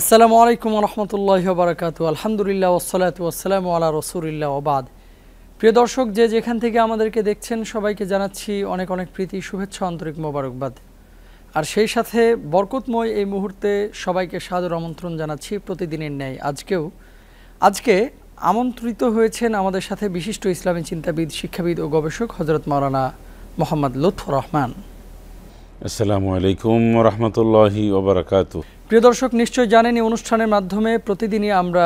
আসসালামু আলাইকুম রহমতুল্লাহ বারাকাতু আলহামদুলিল্লাহ ওসলাত ওসালাম আল্লাহ রসুলিল্লা ওবাদ প্রিয় দর্শক যে যেখান থেকে আমাদেরকে দেখছেন সবাইকে জানাচ্ছি অনেক অনেক প্রীতি শুভেচ্ছা আন্তরিক মোবারকবাদ আর সেই সাথে বরকতময় এই মুহূর্তে সবাইকে সাদর আমন্ত্রণ জানাচ্ছি প্রতিদিনের ন্যায় আজকেও আজকে আমন্ত্রিত হয়েছেন আমাদের সাথে বিশিষ্ট ইসলামী চিন্তাবিদ শিক্ষাবিদ ও গবেষক হজরত মৌলানা মোহাম্মদ লুৎফর রহমান আসসালামু আলাইকুম রহমতুল্লাহি প্রিয় দর্শক নিশ্চয় জানেন এই অনুষ্ঠানের মাধ্যমে প্রতিদিনই আমরা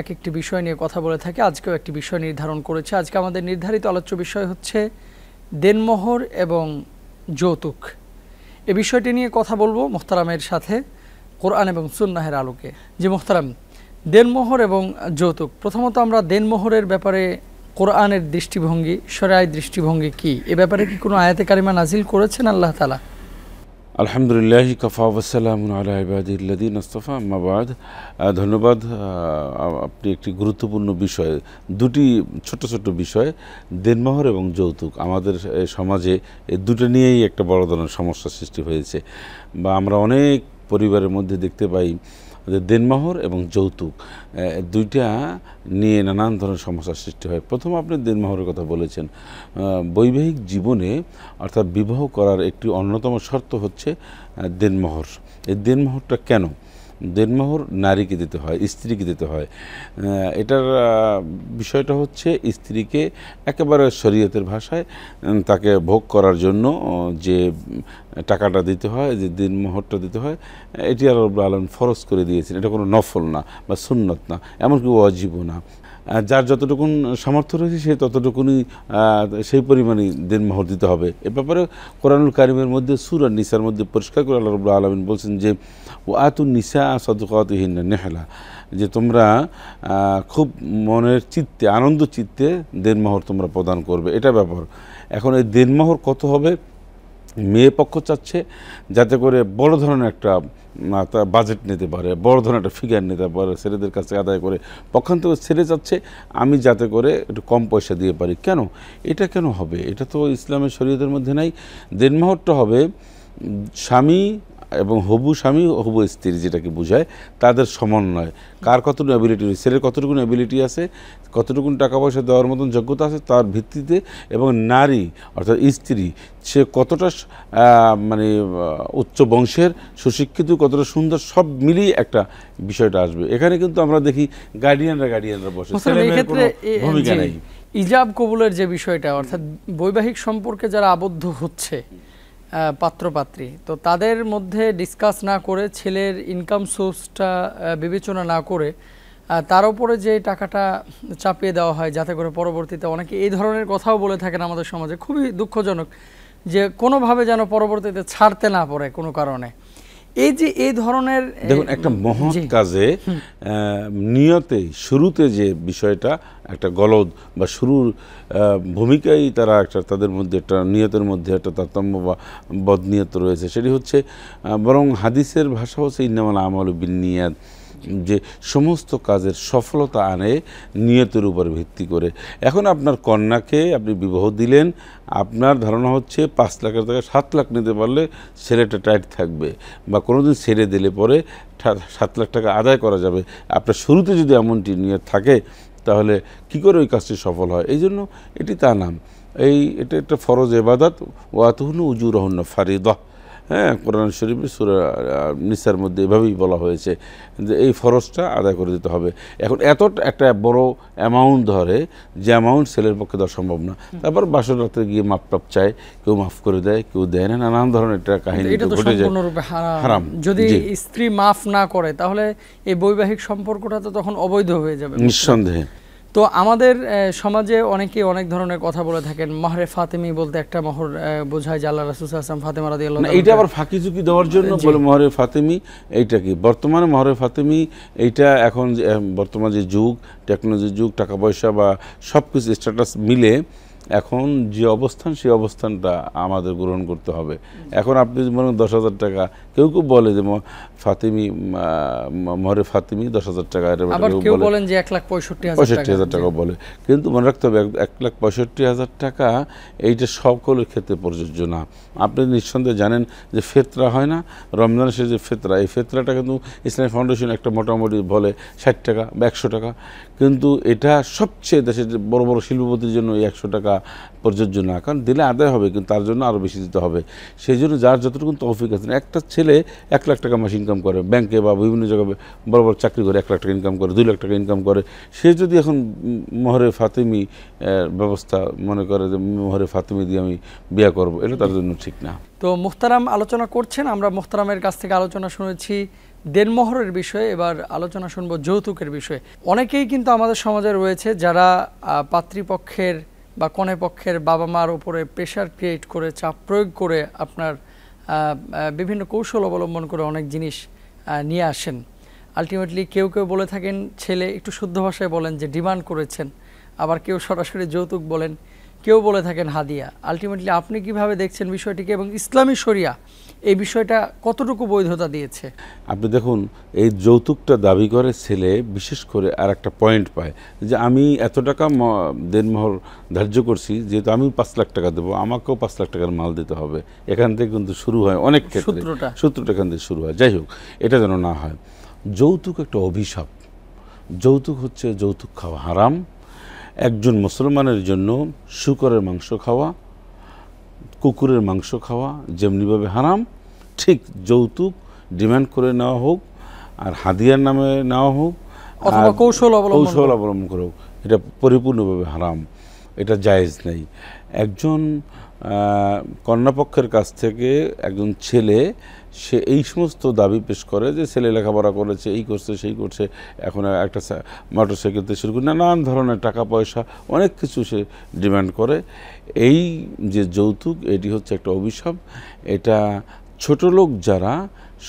এক একটি বিষয় নিয়ে কথা বলে থাকি আজকেও একটি বিষয় নির্ধারণ করেছে আজকে আমাদের নির্ধারিত আলোচ্য বিষয় হচ্ছে দেনমোহর এবং যৌতুক এ বিষয়টি নিয়ে কথা বলবো মোহতারামের সাথে কোরআন এবং সুন্নাহের আলোকে যে মোহতারাম দেনমোহর এবং যৌতুক প্রথমত আমরা দেনমোহরের ব্যাপারে কোরআনের দৃষ্টিভঙ্গি সরাই দৃষ্টিভঙ্গি কি এ ব্যাপারে কি কোনো আয়াতে কারিমা নাজিল করেছেন আল্লাহ তালা আলহামদুলিল্লাহ কফা ওসালাম আলাহাবাদিল্লাদিন আস্তফা আম্মাবাদ ধন্যবাদ আপনি একটি গুরুত্বপূর্ণ বিষয় দুটি ছোট ছোট বিষয় দেনমহর এবং যৌতুক আমাদের সমাজে দুটো নিয়েই একটা বড় ধরনের সমস্যা সৃষ্টি হয়েছে বা আমরা অনেক পরিবারের মধ্যে দেখতে পাই দেনমাহর এবং যৌতুক দুইটা নিয়ে নানান ধরনের সমস্যার সৃষ্টি হয় প্রথম আপনি দেনমাহরের কথা বলেছেন বৈবাহিক জীবনে অর্থাৎ বিবাহ করার একটি অন্যতম শর্ত হচ্ছে দেনমহর এই দেনমহরটা কেন দেনমোহর নারীকে দিতে হয় স্ত্রীকে দিতে হয় এটার বিষয়টা হচ্ছে স্ত্রীকে একেবারে শরীয়তের ভাষায় তাকে ভোগ করার জন্য যে টাকাটা দিতে হয় যে দিনমোহরটা দিতে হয় এটি আর আলম ফরজ করে দিয়েছেন এটা কোনো নফল না বা সুন্নত না এমনকি অজীব না যার যতটুকুন সামর্থ্য রয়েছে সে ততটুকুনি সেই পরিমাণে মহর দিতে হবে এ ব্যাপারে কোরআনুল কারিমের মধ্যে সুর আর নিসার মধ্যে পরিষ্কার করে আল্লাহ রবুল্লা আলমিন বলছেন যে ও আতু নিসা সদকাতহীন নেহেলা যে তোমরা খুব মনের চিত্তে আনন্দ চিত্তে দেনমহর তোমরা প্রদান করবে এটা ব্যাপার এখন এই দেনমহর কত হবে মেয়ে পক্ষ চাচ্ছে যাতে করে বড় ধরনের একটা বাজেট নিতে পারে বড় ধরনের একটা ফিগার নিতে পারে ছেলেদের কাছে আদায় করে পক্ষান্ত ছেলে চাচ্ছে আমি যাতে করে একটু কম পয়সা দিয়ে পারি কেন এটা কেন হবে এটা তো ইসলামের শরীয়তের মধ্যে নাই দেনমাহরটা হবে স্বামী এবং হবু স্বামী হবু স্ত্রী যেটাকে বোঝায় তাদের সমন্বয় কার কতটুকু অ্যাবিলিটি রয়েছে ছেলের কতটুকু অ্যাবিলিটি আছে কতটুকু টাকা পয়সা দেওয়ার মতন যোগ্যতা আছে তার ভিত্তিতে এবং নারী অর্থাৎ স্ত্রী সে কতটা মানে উচ্চ বংশের সুশিক্ষিত কতটা সুন্দর সব মিলিয়ে একটা বিষয়টা আসবে এখানে কিন্তু আমরা দেখি গার্ডিয়ানরা গার্ডিয়ানরা বসে ভূমিকা নেই ইজাব কবুলের যে বিষয়টা অর্থাৎ বৈবাহিক সম্পর্কে যারা আবদ্ধ হচ্ছে পাত্রপাত্রী তো তাদের মধ্যে ডিসকাস না করে ছেলের ইনকাম সোর্সটা বিবেচনা না করে তার উপরে যে টাকাটা চাপিয়ে দেওয়া হয় যাতে করে পরবর্তীতে অনেকে এই ধরনের কথাও বলে থাকেন আমাদের সমাজে খুবই দুঃখজনক যে কোনোভাবে যেন পরবর্তীতে ছাড়তে না পড়ে কোনো কারণে এই যে এই ধরনের দেখুন একটা মহৎ কাজে নিয়তে শুরুতে যে বিষয়টা একটা গলদ বা শুরুর ভূমিকাই তারা একটা তাদের মধ্যে একটা নিয়তের মধ্যে একটা তারতম্য বা বদনিয়ত রয়েছে সেটি হচ্ছে বরং হাদিসের ভাষা হচ্ছে ইন্নামাল আমল বিনিয়াদ যে সমস্ত কাজের সফলতা আনে নিয়তের উপর ভিত্তি করে এখন আপনার কন্যাকে আপনি বিবাহ দিলেন আপনার ধারণা হচ্ছে পাঁচ লাখের টাকা সাত লাখ নিতে পারলে ছেলেটা টাইট থাকবে বা কোনোদিন ছেড়ে দিলে পরে সাত লাখ টাকা আদায় করা যাবে আপনার শুরুতে যদি এমনটি নিয়ত থাকে তাহলে কি করে ওই কাজটি সফল হয় এই জন্য এটি তা নাম এই এটা একটা ফরজ এবাদাত ওয়াতহন উজুরহন্ন ফারিদহ হ্যাঁ কোরআন শরীফে সুরা নিসার মধ্যে এভাবেই বলা হয়েছে যে এই ফরজটা আদায় করে দিতে হবে এখন এত একটা বড় অ্যামাউন্ট ধরে যে অ্যামাউন্ট ছেলের পক্ষে দেওয়া সম্ভব না তারপর বাসর রাত্রে গিয়ে মাপ টাপ চায় কেউ মাফ করে দেয় কেউ দেয় না নানান ধরনের একটা কাহিনী ঘটে যায় হারাম যদি স্ত্রী মাফ না করে তাহলে এই বৈবাহিক সম্পর্কটা তো তখন অবৈধ হয়ে যাবে নিঃসন্দেহে তো আমাদের সমাজে অনেকে অনেক ধরনের কথা বলে থাকেন মহরে ফাতেমি বলতে একটা মহর বোঝায় জাল্লা রাসুল আসলাম ফাতেমা রাদি এইটা আবার ফাঁকি চুকি দেওয়ার জন্য বলে মহরে ফাতেমি এইটা কি বর্তমানে মহরে ফাতেমি এইটা এখন বর্তমান যে যুগ টেকনোলজির যুগ টাকা পয়সা বা সব কিছু স্ট্যাটাস মিলে এখন যে অবস্থান সেই অবস্থানটা আমাদের গ্রহণ করতে হবে এখন আপনি মনে দশ হাজার টাকা কেউ কেউ বলে যে ফাতিমি মহরে ফাতিমি দশ হাজার টাকা বলেন যে এক লাখ পঁয়ষট্টি পঁয়ষট্টি হাজার টাকা বলে কিন্তু মনে রাখতে হবে এক লাখ পঁয়ষট্টি হাজার টাকা এইটা সকলের ক্ষেত্রে প্রযোজ্য না আপনি নিঃসন্দেহে জানেন যে ফেতরা হয় না রমজানের সে যে ফেতরা এই ফেতরাটা কিন্তু ইসলামী ফাউন্ডেশন একটা মোটামুটি বলে ষাট টাকা বা একশো টাকা কিন্তু এটা সবচেয়ে দেশের বড় বড় শিল্পপতির জন্য এই একশো টাকা প্রযোজ্য না কারণ দিলে আদায় হবে কিন্তু তার জন্য আরও বেশি দিতে হবে সেই জন্য যার যতটুকু তৌফিক আছে একটা ছেলে এক লাখ টাকা মাসে ইনকাম করে ব্যাংকে বা বিভিন্ন জায়গায় বড় বড় চাকরি করে এক লাখ টাকা ইনকাম করে দুই লাখ টাকা ইনকাম করে সে যদি এখন মোহরে ফাতেমি ব্যবস্থা মনে করে যে মোহরে ফাতেমি দিয়ে আমি বিয়ে করব এটা তার জন্য ঠিক না তো মুখতারাম আলোচনা করছেন আমরা মুখতারামের কাছ থেকে আলোচনা শুনেছি দেনমোহরের বিষয়ে এবার আলোচনা শুনবো যৌতুকের বিষয়ে অনেকেই কিন্তু আমাদের সমাজে রয়েছে যারা পাত্রীপক্ষের বা কনে পক্ষের বাবা মার ওপরে প্রেশার ক্রিয়েট করে চাপ প্রয়োগ করে আপনার বিভিন্ন কৌশল অবলম্বন করে অনেক জিনিস নিয়ে আসেন আলটিমেটলি কেউ কেউ বলে থাকেন ছেলে একটু শুদ্ধ ভাষায় বলেন যে ডিমান্ড করেছেন আবার কেউ সরাসরি যৌতুক বলেন কেউ বলে থাকেন হাদিয়া আলটিমেটলি আপনি কিভাবে দেখছেন বিষয়টিকে এবং ইসলামী শরিয়া এই বিষয়টা কতটুকু বৈধতা দিয়েছে আপনি দেখুন এই যৌতুকটা দাবি করে ছেলে বিশেষ করে আর একটা পয়েন্ট পায় যে আমি এত টাকা দেনমহল ধার্য করছি যেহেতু আমি পাঁচ লাখ টাকা দেবো আমাকেও পাঁচ লাখ টাকার মাল দিতে হবে এখান থেকে কিন্তু শুরু হয় অনেক সূত্রটা সূত্রটা এখান থেকে শুরু হয় যাই হোক এটা যেন না হয় যৌতুক একটা অভিশাপ যৌতুক হচ্ছে যৌতুক খাওয়া হারাম একজন মুসলমানের জন্য শুকরের মাংস খাওয়া কুকুরের মাংস খাওয়া যেমনিভাবে হারাম ঠিক যৌতুক ডিমান্ড করে নেওয়া হোক আর হাদিয়ার নামে নেওয়া হোক কৌশল কৌশল অবলম্বন করে হোক এটা পরিপূর্ণভাবে হারাম এটা জায়েজ নেই একজন কন্যাপক্ষের কাছ থেকে একজন ছেলে সে এই সমস্ত দাবি পেশ করে যে ছেলে লেখাপড়া করেছে এই করছে সেই করছে এখন একটা মোটর সাইকেল থেকে শুরু করে নানান ধরনের টাকা পয়সা অনেক কিছু সে ডিমান্ড করে এই যে যৌতুক এটি হচ্ছে একটা অভিশাপ এটা ছোট লোক যারা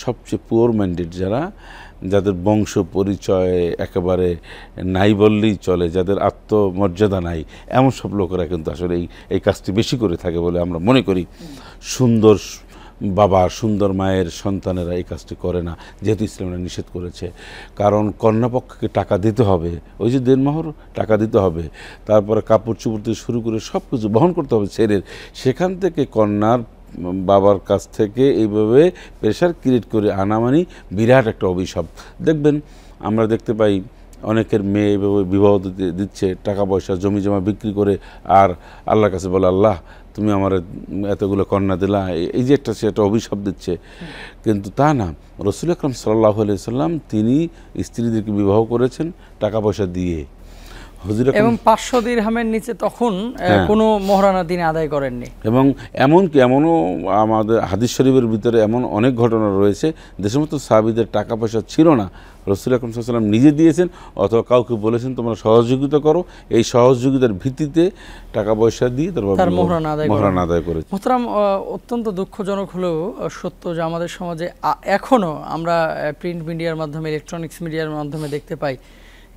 সবচেয়ে পুওর ম্যান্ডেড যারা যাদের বংশ পরিচয় একেবারে নাই বললেই চলে যাদের আত্মমর্যাদা নাই এমন সব লোকেরা কিন্তু আসলে এই এই কাজটি বেশি করে থাকে বলে আমরা মনে করি সুন্দর বাবা সুন্দর মায়ের সন্তানেরা এই কাজটি করে না যেহেতু ইসলামরা নিষেধ করেছে কারণ কন্যাপক্ষকে টাকা দিতে হবে ওই যে দেনমোহর টাকা দিতে হবে তারপরে কাপড় চুপড় থেকে শুরু করে সব কিছু বহন করতে হবে ছেলের সেখান থেকে কন্যার বাবার কাছ থেকে এইভাবে প্রেশার ক্রিয়েট করে আনা মানে বিরাট একটা অভিশাপ দেখবেন আমরা দেখতে পাই অনেকের মেয়ে এভাবে বিবাহ দিচ্ছে টাকা পয়সা জমি জমা বিক্রি করে আর আল্লাহর কাছে বলে আল্লাহ তুমি আমার এতগুলো কন্যা দিলা এই যে একটা সে একটা অভিশাপ দিচ্ছে কিন্তু তা না রসুল আকরম সাল্লাহ সাল্লাম তিনি স্ত্রীদেরকে বিবাহ করেছেন টাকা পয়সা দিয়ে এবং পাঁচশো দিরহামের নিচে তখন হ্যাঁ। কোনো মহারানা দিন আদায় করেননি এবং এমনকি এমনও আমাদের হাদিস শরীফের ভিতরে এমন অনেক ঘটনা রয়েছে যে সমস্ত সাহাবিদের টাকা পয়সা ছিল না রসুল আকরম সাল্লাম নিজে দিয়েছেন অথবা কাউকে বলেছেন তোমরা সহযোগিতা করো এই সহযোগিতার ভিত্তিতে টাকা পয়সা দিয়ে তারপর আদায় করে মোহতারাম অত্যন্ত দুঃখজনক হলেও সত্য যে আমাদের সমাজে এখনও আমরা প্রিন্ট মিডিয়ার মাধ্যমে ইলেকট্রনিক্স মিডিয়ার মাধ্যমে দেখতে পাই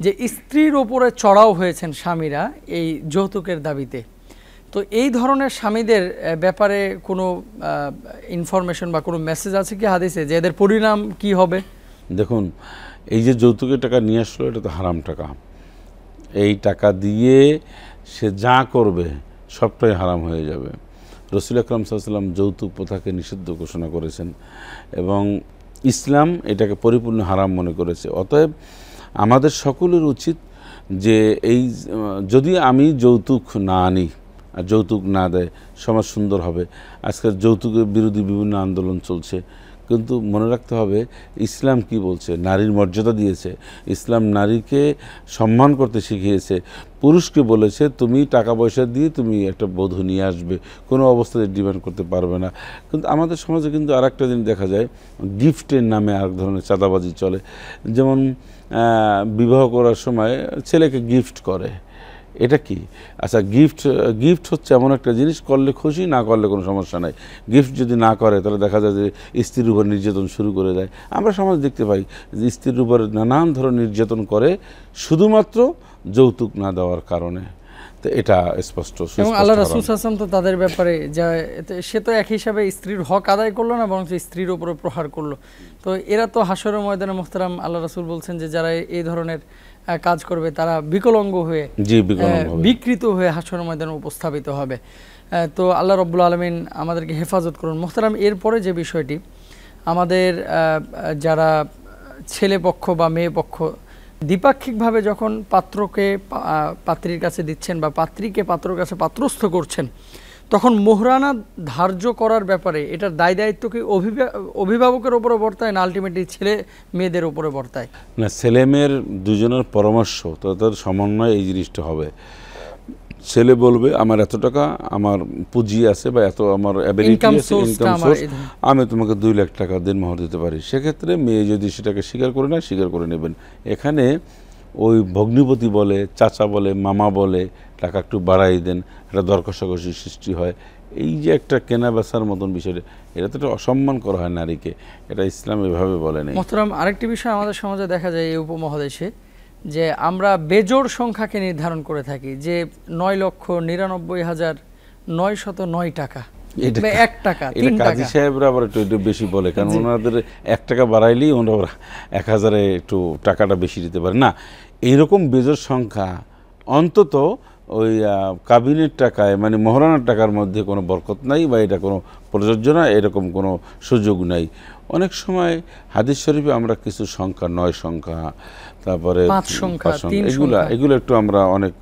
যে স্ত্রীর ওপরে চড়াও হয়েছেন স্বামীরা এই যৌতুকের দাবিতে তো এই ধরনের স্বামীদের ব্যাপারে কোনো ইনফরমেশন বা কোনো মেসেজ আছে কি হাদিসে যে এদের পরিণাম কি হবে দেখুন এই যে যৌতুকের টাকা নিয়ে আসলো এটা তো হারাম টাকা এই টাকা দিয়ে সে যা করবে সবটাই হারাম হয়ে যাবে রসুল আকরম সাল্লাম যৌতুক প্রথাকে নিষিদ্ধ ঘোষণা করেছেন এবং ইসলাম এটাকে পরিপূর্ণ হারাম মনে করেছে অতএব আমাদের সকলের উচিত যে এই যদি আমি যৌতুক না আনি আর যৌতুক না দেয় সমাজ সুন্দর হবে আজকাল যৌতুকের বিরোধী বিভিন্ন আন্দোলন চলছে কিন্তু মনে রাখতে হবে ইসলাম কি বলছে নারীর মর্যাদা দিয়েছে ইসলাম নারীকে সম্মান করতে শিখিয়েছে পুরুষকে বলেছে তুমি টাকা পয়সা দিয়ে তুমি একটা বধূ নিয়ে আসবে কোনো অবস্থাতে ডিমান্ড করতে পারবে না কিন্তু আমাদের সমাজে কিন্তু আর একটা জিনিস দেখা যায় গিফটের নামে আর ধরনের চাঁদাবাজি চলে যেমন বিবাহ করার সময় ছেলেকে গিফট করে এটা কি আচ্ছা গিফট গিফট হচ্ছে এমন একটা জিনিস করলে খুশি না করলে কোনো সমস্যা নাই গিফট যদি না করে তাহলে দেখা যায় যে স্ত্রীর উপর নির্যাতন শুরু করে দেয় আমরা সমাজ দেখতে পাই যে স্ত্রীর উপর নানান ধরনের নির্যাতন করে শুধুমাত্র যৌতুক না দেওয়ার কারণে তো এটা স্পষ্ট আল্লাহ রাসুল আসলাম তো তাদের ব্যাপারে যা সে তো এক হিসাবে স্ত্রীর হক আদায় করলো না বরং স্ত্রীর ওপরে প্রহার করলো তো এরা তো হাসরের ময়দানে মোহতারাম আল্লাহ রাসুল বলছেন যে যারা এই ধরনের কাজ করবে তারা বিকলঙ্গ হয়ে বিকৃত হয়ে হাসর ময়দানে উপস্থাপিত হবে তো আল্লাহ রব্বুল আলমিন আমাদেরকে হেফাজত করুন মোখতারাম এরপরে যে বিষয়টি আমাদের যারা ছেলে পক্ষ বা মেয়ে পক্ষ দ্বিপাক্ষিকভাবে যখন পাত্রকে পাত্রীর কাছে দিচ্ছেন বা পাত্রীকে পাত্রর কাছে পাত্রস্থ করছেন তখন মোহরানা ধার্য করার ব্যাপারে এটার দায় দায়িত্ব কি অভিভাবকের উপরে বর্তায় না আলটিমেটলি ছেলে মেয়েদের উপরে বর্তায় না ছেলে মেয়ের দুজনের পরামর্শ তাদের সমন্বয় এই জিনিসটা হবে ছেলে বলবে আমার এত টাকা আমার পুঁজি আছে বা এত আমার ইনকাম সোর্স আমি তোমাকে দুই লাখ টাকা দিন মোহর দিতে পারি সেক্ষেত্রে মেয়ে যদি সেটাকে স্বীকার করে নেয় স্বীকার করে নেবেন এখানে ওই ভগ্নিপতি বলে চাচা বলে মামা বলে টাকা একটু বাড়াই দেন একটা দরকষাকষি সৃষ্টি হয় এই যে একটা কেনা বেচার মতন বিষয়টা এটা তো একটা অসম্মান করা হয় নারীকে এটা ইসলাম এভাবে বলে নেই মোহতরম আরেকটি বিষয় আমাদের সমাজে দেখা যায় এই উপমহাদেশে যে আমরা বেজোর সংখ্যাকে নির্ধারণ করে থাকি যে নয় লক্ষ নিরানব্বই হাজার নয় শত নয় টাকা এক টাকা কাজী সাহেবরা আবার একটু বেশি বলে কারণ ওনাদের এক টাকা বাড়াইলেই ওনারা এক হাজারে একটু টাকাটা বেশি দিতে পারে না এইরকম বেজোর সংখ্যা অন্তত ওই কাবিনের টাকায় মানে মহারানার টাকার মধ্যে কোনো বরকত নাই বা এটা কোনো প্রযোজ্য না এরকম কোনো সুযোগ নাই অনেক সময় হাদিস শরীফে আমরা কিছু সংখ্যা নয় সংখ্যা তারপরে এগুলা এগুলো একটু আমরা অনেক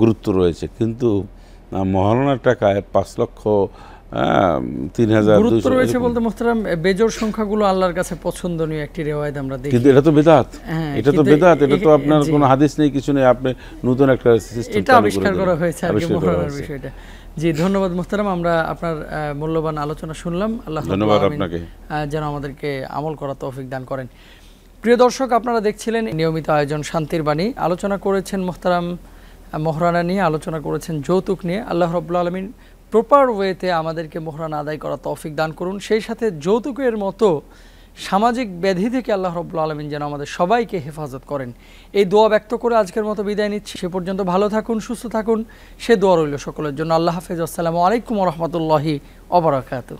গুরুত্ব রয়েছে কিন্তু মহারানার টাকায় পাঁচ লক্ষ হ্যাঁ, আপনার মূল্যবান আলোচনা শুনলাম আল্লাহ যেন আমাদেরকে আমল করা তৌফিক দান করেন প্রিয় দর্শক আপনারা দেখছিলেন নিয়মিত আয়োজন শান্তির বাণী আলোচনা করেছেন মোহতারাম মহরানা নিয়ে আলোচনা করেছেন যৌতুক নিয়ে আল্লাহ রব্লা আলমিন প্রপার ওয়েতে আমাদেরকে মোহরান আদায় করা তৌফিক দান করুন সেই সাথে যৌতুকের মতো সামাজিক ব্যাধি থেকে আল্লাহ রব্লা আলমিন যেন আমাদের সবাইকে হেফাজত করেন এই দোয়া ব্যক্ত করে আজকের মতো বিদায় নিচ্ছি সে পর্যন্ত ভালো থাকুন সুস্থ থাকুন সে দোয়া রইল সকলের জন্য আল্লাহ হাফেজ আসসালামু আলাইকুম রহমতুল্লাহি অবরাকাত